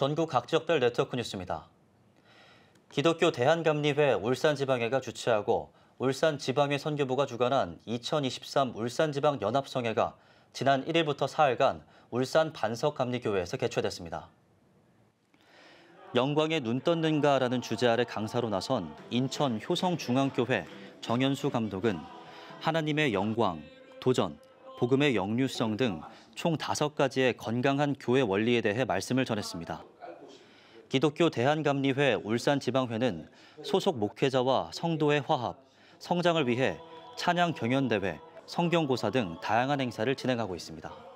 전국 각 지역별 네트워크 뉴스입니다. 기독교 대한감리회 울산지방회가 주최하고 울산지방회 선교부가 주관한 2023 울산지방연합성회가 지난 1일부터 4일간 울산 반석감리교회에서 개최됐습니다. 영광에 눈 떴는가라는 주제 아래 강사로 나선 인천 효성중앙교회 정현수 감독은 하나님의 영광, 도전, 복음의 역류성 등 총 다섯 가지의 건강한 교회 원리에 대해 말씀을 전했습니다. 기독교 대한감리회 울산지방회는 소속 목회자와 성도의 화합, 성장을 위해 찬양 경연대회, 성경고사 등 다양한 행사를 진행하고 있습니다.